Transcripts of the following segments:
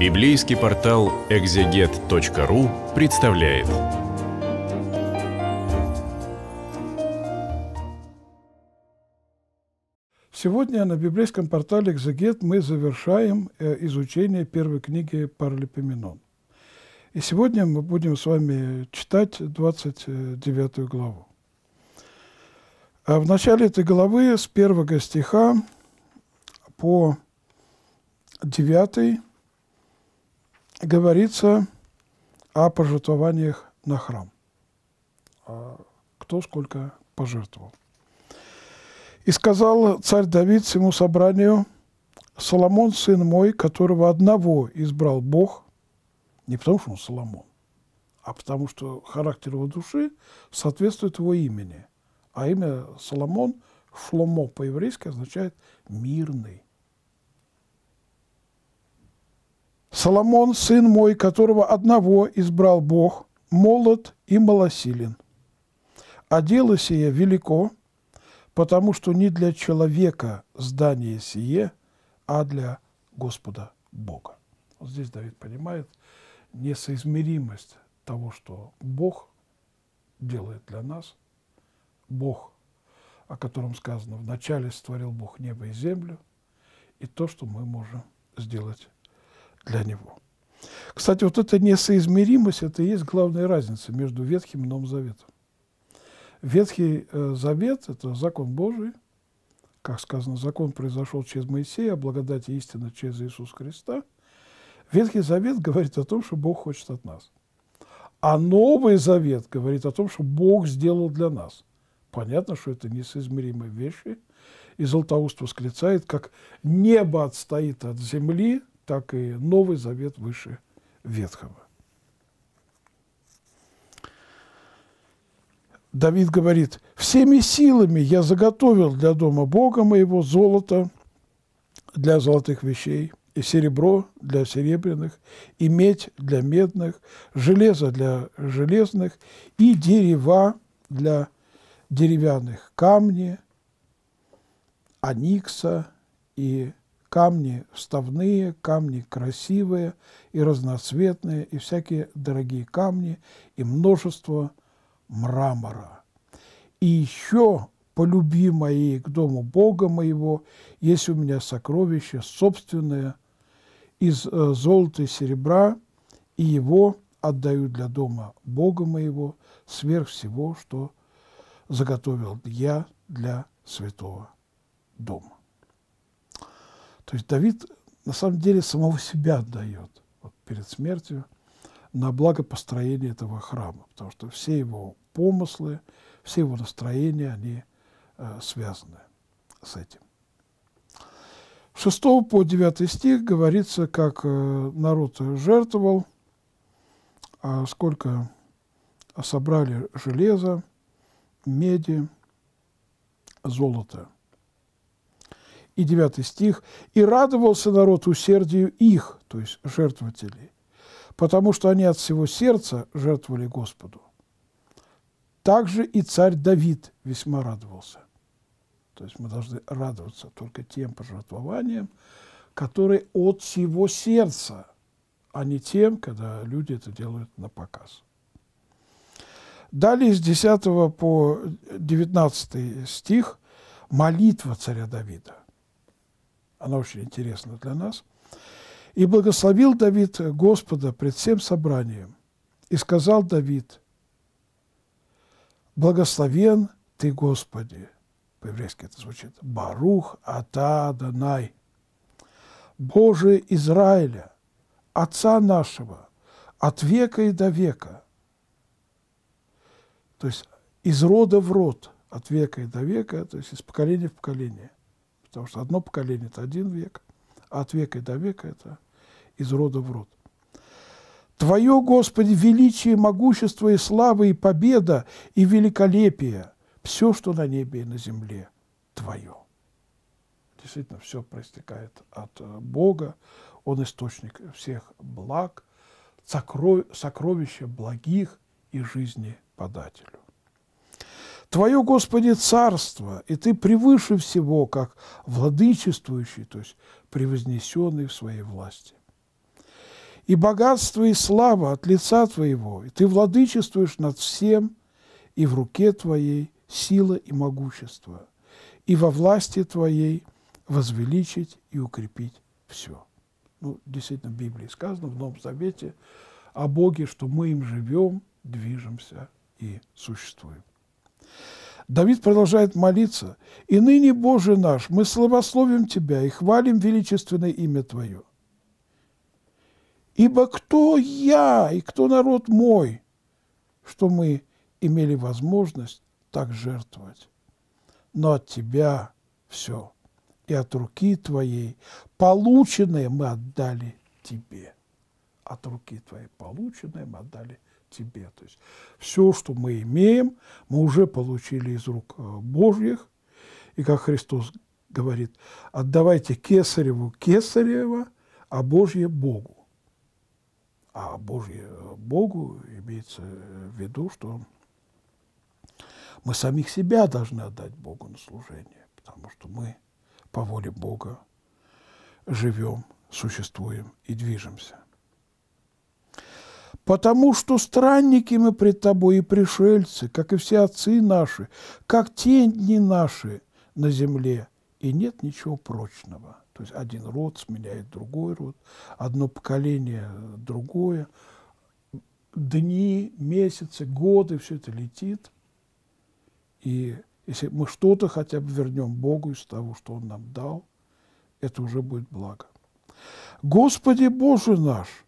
Библейский портал экзегет.ру представляет. Сегодня на библейском портале «Экзегет» мы завершаем э, изучение первой книги Паралипоменон. И сегодня мы будем с вами читать 29 главу. А в начале этой главы с первого стиха по 9 говорится о пожертвованиях на храм. А кто сколько пожертвовал. «И сказал царь Давид всему собранию, Соломон, сын мой, которого одного избрал Бог, не потому что он Соломон, а потому что характер его души соответствует его имени. А имя Соломон, Шломо по-еврейски, означает «мирный». Соломон, сын мой, которого одного избрал Бог, молод и малосилен. А дело сие велико, потому что не для человека здание сие, а для Господа Бога. Вот здесь Давид понимает несоизмеримость того, что Бог делает для нас, Бог, о котором сказано, вначале створил Бог небо и землю, и то, что мы можем сделать для него. Кстати, вот эта несоизмеримость – это и есть главная разница между Ветхим и Новым Заветом. Ветхий э, Завет – это закон Божий, как сказано, закон произошел через Моисея, а благодать и истина через Иисуса Христа. Ветхий Завет говорит о том, что Бог хочет от нас. А Новый Завет говорит о том, что Бог сделал для нас. Понятно, что это несоизмеримые вещи. И Златоуст восклицает, как небо отстоит от земли – так и Новый Завет выше Ветхого. Давид говорит, «Всеми силами я заготовил для дома Бога моего золото для золотых вещей, и серебро для серебряных, и медь для медных, железо для железных, и дерева для деревянных, камни, аникса и Камни вставные, камни красивые и разноцветные, и всякие дорогие камни, и множество мрамора. И еще полюби моей к дому Бога моего, есть у меня сокровище собственное из э, золота и серебра, и его отдаю для дома Бога моего сверх всего, что заготовил я для святого дома. То есть Давид на самом деле самого себя отдает вот, перед смертью на благо построения этого храма, потому что все его помыслы, все его настроения, они э, связаны с этим. С 6 по 9 стих говорится, как э, народ жертвовал, а сколько собрали железа, меди, золота – и 9 стих, «И радовался народ усердию их», то есть жертвователей, потому что они от всего сердца жертвовали Господу. Также и царь Давид весьма радовался. То есть мы должны радоваться только тем пожертвованиям, которые от всего сердца, а не тем, когда люди это делают на показ. Далее с 10 по 19 стих – молитва царя Давида. Она очень интересна для нас. «И благословил Давид Господа пред всем собранием, и сказал Давид, «Благословен ты, Господи!» По-еврейски это звучит. «Барух ата Данай!» Боже Израиля, Отца нашего, от века и до века. То есть из рода в род, от века и до века, то есть из поколения в поколение. Потому что одно поколение – это один век, а от века до века – это из рода в род. Твое, Господи, величие, могущество и слава, и победа, и великолепие – все, что на небе и на земле – Твое. Действительно, все проистекает от э, Бога, Он источник всех благ, сокровища благих и жизни подателю. Твое, Господи, царство, и Ты превыше всего, как владычествующий, то есть превознесенный в своей власти. И богатство, и слава от лица Твоего, и Ты владычествуешь над всем, и в руке Твоей сила и могущество, и во власти Твоей возвеличить и укрепить все. Ну, действительно, в Библии сказано, в Новом Завете, о Боге, что мы им живем, движемся и существуем. Давид продолжает молиться. «И ныне, Боже наш, мы славословим Тебя и хвалим величественное имя Твое. Ибо кто я и кто народ мой, что мы имели возможность так жертвовать? Но от Тебя все, и от руки Твоей полученное мы отдали Тебе. От руки Твоей полученное мы отдали тебе. То есть все, что мы имеем, мы уже получили из рук э, Божьих. И как Христос говорит, отдавайте кесареву кесарева, а Божье Богу. А Божье э, Богу имеется э, в виду, что мы самих себя должны отдать Богу на служение, потому что мы по воле Бога живем, существуем и движемся потому что странники мы пред тобой и пришельцы, как и все отцы наши, как тень дни наши на земле, и нет ничего прочного. То есть один род сменяет другой род, одно поколение другое, дни, месяцы, годы, все это летит. И если мы что-то хотя бы вернем Богу из того, что Он нам дал, это уже будет благо. Господи Боже наш –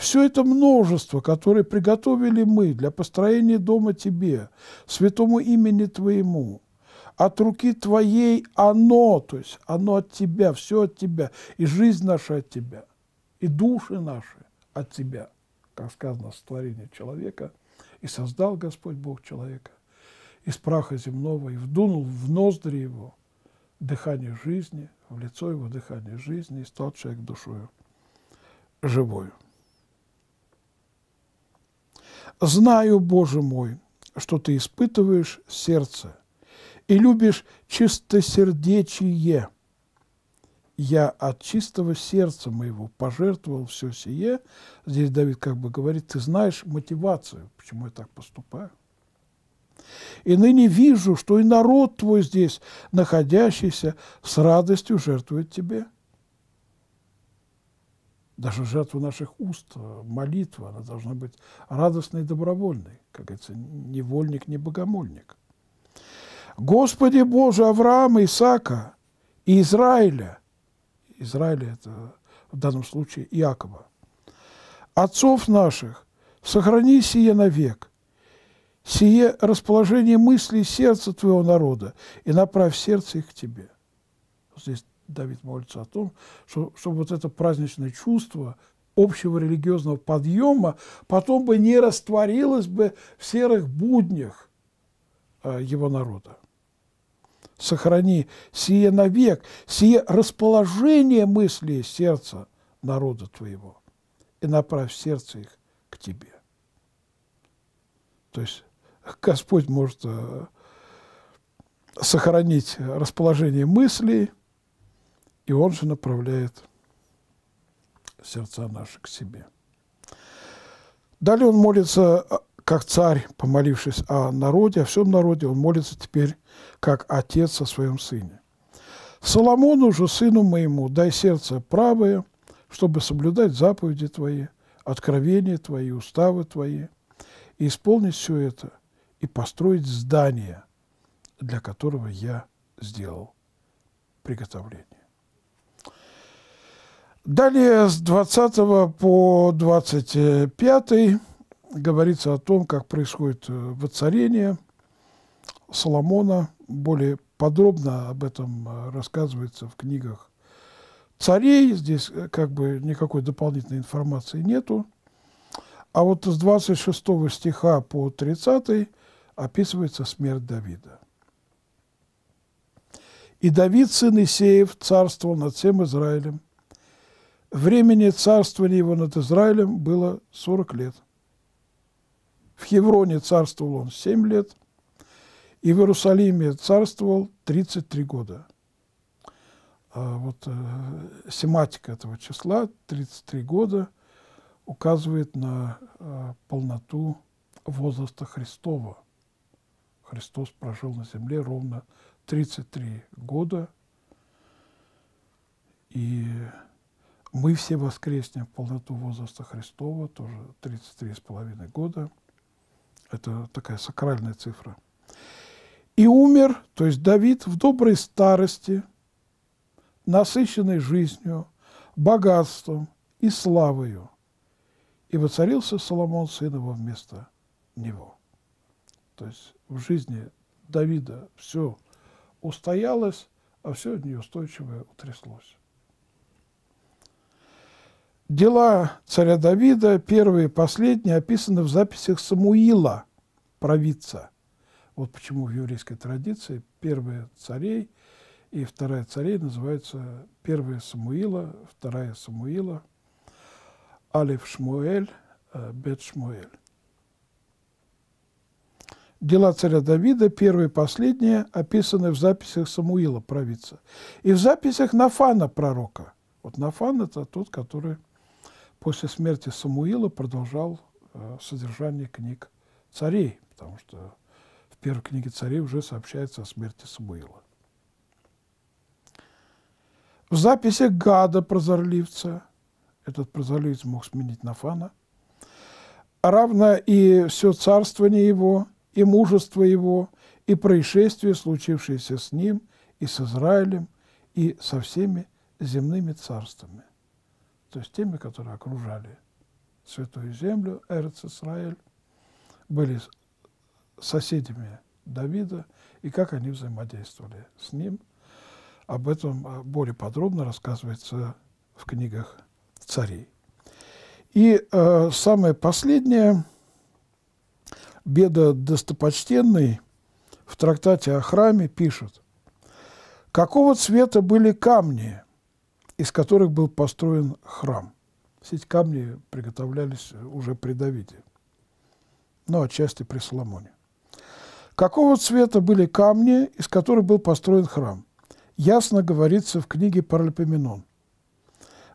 все это множество, которое приготовили мы для построения дома Тебе, святому имени Твоему, от руки Твоей оно, то есть оно от Тебя, все от Тебя, и жизнь наша от Тебя, и души наши от Тебя, как сказано в створении человека, и создал Господь Бог человека из праха земного и вдунул в ноздри его дыхание жизни, в лицо его дыхание жизни, и стал человек душою живою. Знаю, Боже мой, что ты испытываешь сердце и любишь чистосердечие. Я от чистого сердца моего пожертвовал все сие. Здесь Давид как бы говорит, ты знаешь мотивацию, почему я так поступаю. И ныне вижу, что и народ твой здесь, находящийся, с радостью жертвует тебе – даже жертву наших уст, э, молитва, она должна быть радостной и добровольной. Как говорится, не вольник, не богомольник. Господи Боже Авраама, Исаака и Израиля, Израиля это в данном случае Иакова, отцов наших, сохрани сие навек, сие расположение мыслей сердца Твоего народа и направь сердце их к Тебе. Здесь Давид молится о том, что, чтобы вот это праздничное чувство общего религиозного подъема потом бы не растворилось бы в серых буднях э, его народа. Сохрани сие навек, сие расположение мыслей сердца народа твоего и направь сердце их к тебе. То есть Господь может э, сохранить расположение мыслей, и Он же направляет сердца наши к себе. Далее он молится а, как царь, помолившись о народе, о всем народе, он молится теперь как отец о своем сыне. Соломону же, сыну моему, дай сердце правое, чтобы соблюдать заповеди Твои, откровения Твои, уставы Твои, и исполнить все это, и построить здание, для которого я сделал приготовление. Далее с 20 по 25 говорится о том, как происходит э, воцарение Соломона. Более подробно об этом э, рассказывается в книгах царей. Здесь э, как бы никакой дополнительной информации нету. А вот с 26 стиха по 30 описывается смерть Давида. «И Давид, сын Исеев, царствовал над всем Израилем – Времени царствования его над Израилем было 40 лет. В Хевроне царствовал он 7 лет, и в Иерусалиме царствовал 33 года. А вот э, сематика этого числа, 33 года, указывает на э, полноту возраста Христова. Христос прожил на земле ровно 33 года, и мы все воскреснем в полноту возраста Христова, тоже 33,5 года. Это такая сакральная цифра. И умер, то есть Давид в доброй старости, насыщенной жизнью, богатством и славою. И воцарился Соломон, сын его, вместо него. То есть в жизни Давида все устоялось, а все неустойчивое утряслось. Дела царя Давида, первые и последние, описаны в записях Самуила, провидца. Вот почему в еврейской традиции первые царей и вторая царей называются первая Самуила, вторая Самуила, Алиф Шмуэль, э, Бет Шмуэль. Дела царя Давида, первые и последние, описаны в записях Самуила, провидца, и в записях Нафана, пророка. Вот Нафан – это тот, который после смерти Самуила продолжал э, содержание книг царей, потому что в первой книге царей уже сообщается о смерти Самуила. В записи Гада прозорливца, этот прозорливец мог сменить Нафана, равно и все царствование его, и мужество его, и происшествие, случившееся с ним, и с Израилем, и со всеми земными царствами то есть теми, которые окружали Святую Землю, Эрц Исраэль, были соседями Давида, и как они взаимодействовали с ним. Об этом э, более подробно рассказывается в книгах царей. И э, самое последнее, Беда Достопочтенный в трактате о храме пишет, «Какого цвета были камни?» из которых был построен храм. Все эти камни приготовлялись уже при Давиде, но ну, отчасти при Соломоне. Какого цвета были камни, из которых был построен храм? Ясно говорится в книге Паралипоменон.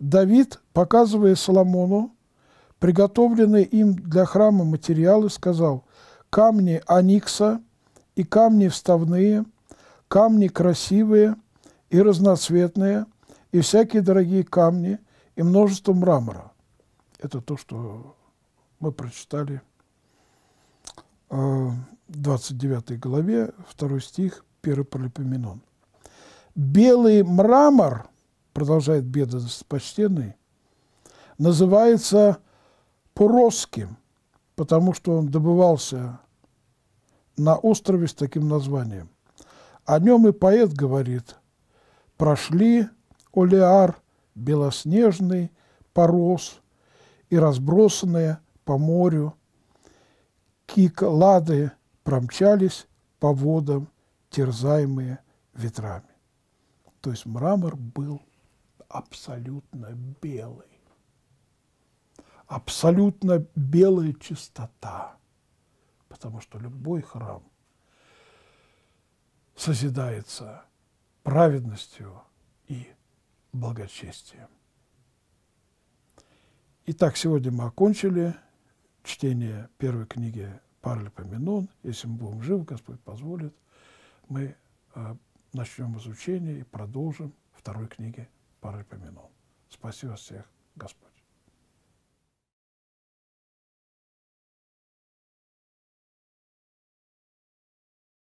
Давид, показывая Соломону приготовленные им для храма материалы, сказал «камни аникса и камни вставные, камни красивые и разноцветные – и всякие дорогие камни, и множество мрамора. Это то, что мы прочитали э, в 29 главе, 2 стих, 1 Пролепоменон. «Белый мрамор, — продолжает Беда Достопочтенный, — называется Пуросским, потому что он добывался на острове с таким названием. О нем и поэт говорит, прошли олеар белоснежный порос и разбросанные по морю киклады промчались по водам, терзаемые ветрами. То есть мрамор был абсолютно белый. Абсолютно белая чистота, потому что любой храм созидается праведностью и благочестия. Итак, сегодня мы окончили чтение первой книги Паралипоменон. Если мы будем живы, Господь позволит, мы э, начнем изучение и продолжим второй книги Паралипоменон. Спасибо всех, Господь.